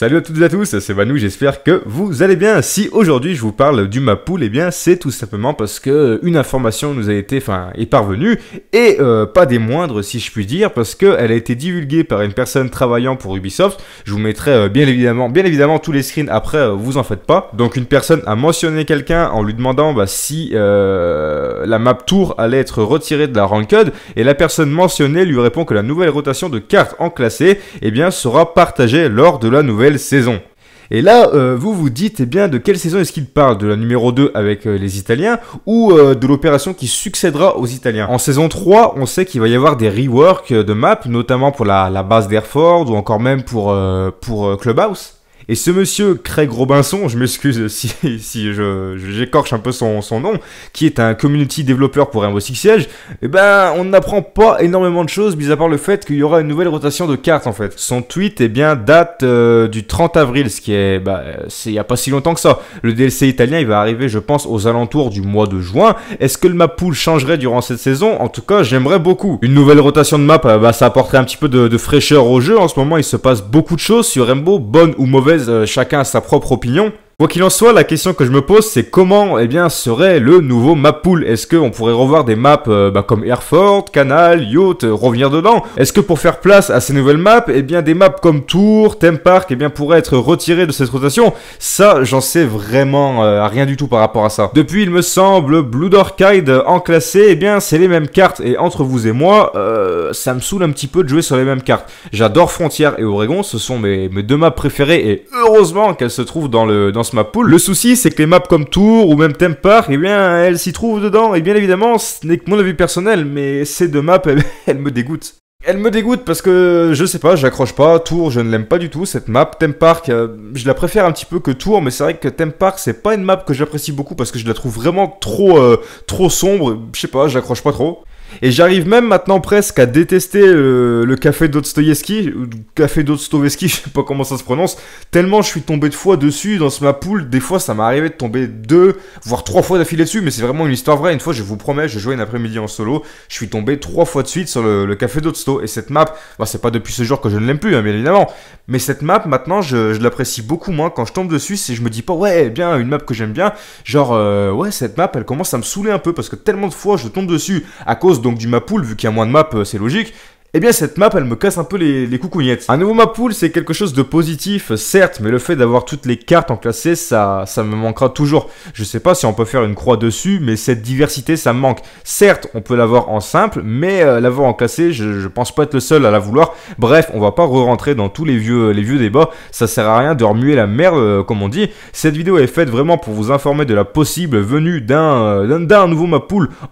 Salut à toutes et à tous, c'est Manou, j'espère que vous allez bien. Si aujourd'hui je vous parle du map eh bien c'est tout simplement parce que euh, une information nous a été, enfin, est parvenue, et euh, pas des moindres si je puis dire, parce qu'elle a été divulguée par une personne travaillant pour Ubisoft. Je vous mettrai euh, bien évidemment, bien évidemment tous les screens après, vous en faites pas. Donc une personne a mentionné quelqu'un en lui demandant bah, si la map tour allait être retirée de la ranked, et la personne mentionnée lui répond que la nouvelle rotation de cartes en classé, eh bien sera partagée lors de la nouvelle saison. Et là, euh, vous vous dites, eh bien, de quelle saison est-ce qu'il parle De la numéro 2 avec euh, les Italiens ou euh, de l'opération qui succédera aux Italiens En saison 3, on sait qu'il va y avoir des reworks de map, notamment pour la, la base d'Airford ou encore même pour, pour Clubhouse. Et ce monsieur Craig Robinson, je m'excuse si, si j'écorche un peu son, son, nom, qui est un community développeur pour Rainbow Six Siege, eh ben on n'apprend pas énormément de choses, mis à part le fait qu'il y aura une nouvelle rotation de cartes en fait. Son tweet eh bien date euh, du 30 avril, ce qui est bah, euh, c'est il y a pas si longtemps que ça. Le DLC italien il va arriver je pense aux alentours du mois de juin. Est-ce que le map pool changerait durant cette saison En tout cas j'aimerais beaucoup. Une nouvelle rotation de map, euh, bah, ça apporterait un petit peu de, de fraîcheur au jeu. En ce moment il se passe beaucoup de choses sur Rainbow, bonnes ou mauvaises euh, chacun a sa propre opinion. Quoi qu'il en soit, la question que je me pose, c'est comment eh bien, serait le nouveau map pool Est-ce qu'on pourrait revoir des maps euh, bah, comme Airfort, Canal, Yacht, euh, revenir dedans Est-ce que pour faire place à ces nouvelles maps, eh bien, des maps comme Tour, Theme Park eh bien, pourraient être retirées de cette rotation Ça, j'en sais vraiment euh, rien du tout par rapport à ça. Depuis, il me semble, Blood Orchid en classé, eh bien, c'est les mêmes cartes. Et entre vous et moi, ça me saoule un petit peu de jouer sur les mêmes cartes. J'adore Frontières et Oregon, ce sont mes, mes deux maps préférées et heureusement qu'elles se trouvent dans le... Dans ma poule. Le souci, c'est que les maps comme Tour ou même Theme Park, eh bien, elles s'y trouvent dedans. Et bien évidemment, ce n'est que mon avis personnel, mais ces deux maps, elles me dégoûtent. Elles me dégoûtent parce que je sais pas, j'accroche pas. Tour. je ne l'aime pas du tout. Cette map, Theme Park, euh, je la préfère un petit peu que Tour, mais c'est vrai que Theme Park, c'est pas une map que j'apprécie beaucoup parce que je la trouve vraiment trop, euh, trop sombre. Je sais pas, j'accroche pas trop. Et j'arrive même maintenant presque à détester euh, le, café d'Otstoyevski, café Dostoevsky, je sais pas comment ça se prononce, tellement je suis tombé de fois dessus dans ma poule, des fois ça m'est arrivé de tomber deux, voire trois fois d'affilée dessus, mais c'est vraiment une histoire vraie, une fois je vous promets, je jouais une après-midi en solo, je suis tombé trois fois de suite sur le, café d'Otsto et cette map, bah c'est pas depuis ce jour que je ne l'aime plus, hein, bien évidemment, mais cette map maintenant je, l'apprécie beaucoup moins quand je tombe dessus, si je me dis pas ouais, bien, une map que j'aime bien, genre euh, ouais, cette map elle commence à me saouler un peu parce que tellement de fois je tombe dessus à cause donc du map pool, vu qu'il y a moins de map euh, c'est logique. Et eh bien cette map elle me casse un peu les, les coucougnettes. Un nouveau map pool c'est quelque chose de positif, certes, mais le fait d'avoir toutes les cartes en classé, ça, ça me manquera toujours. Je sais pas si on peut faire une croix dessus, mais cette diversité ça me manque. Certes, on peut l'avoir en simple, mais euh, l'avoir en classé, je, pense pas être le seul à la vouloir. Bref, on va pas re-rentrer dans tous les vieux, euh, les vieux débats, ça sert à rien de remuer la merde euh, comme on dit. Cette vidéo est faite vraiment pour vous informer de la possible venue d'un nouveau map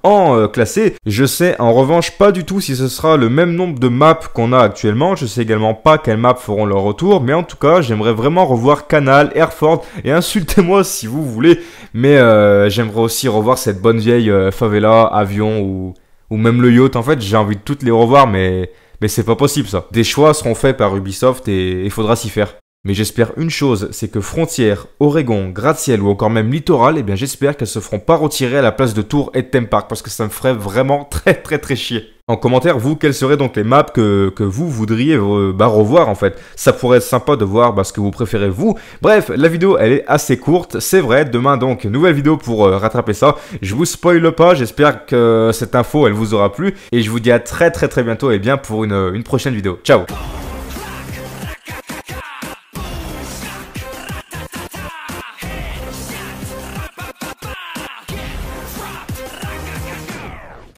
en classé. Je sais en revanche pas du tout si ce sera le même nombre de maps qu'on a actuellement. Je sais également pas quelles maps feront leur retour, mais en tout cas, j'aimerais vraiment revoir Canal, Airford, et insultez-moi si vous voulez, mais euh, j'aimerais aussi revoir cette bonne vieille euh, favela, avion ou, ou même le yacht. En fait, j'ai envie de toutes les revoir, mais, mais c'est pas possible ça. Des choix seront faits par Ubisoft et il faudra s'y faire. Mais j'espère une chose, c'est que frontières, Oregon, gratte-ciel ou encore même littoral, eh bien j'espère qu'elles se feront pas retirer à la place de Tours et thème Park parce que ça me ferait vraiment très très très chier en commentaire, vous, quelles seraient donc les maps que, que vous voudriez euh, bah, revoir en fait Ça pourrait être sympa de voir parce bah, ce que vous préférez vous. Bref, la vidéo elle est assez courte, c'est vrai. Demain donc, nouvelle vidéo pour euh, rattraper ça. Je vous spoil pas, j'espère que cette info elle vous aura plu. Et je vous dis à très très très bientôt et bien pour une prochaine vidéo. Ciao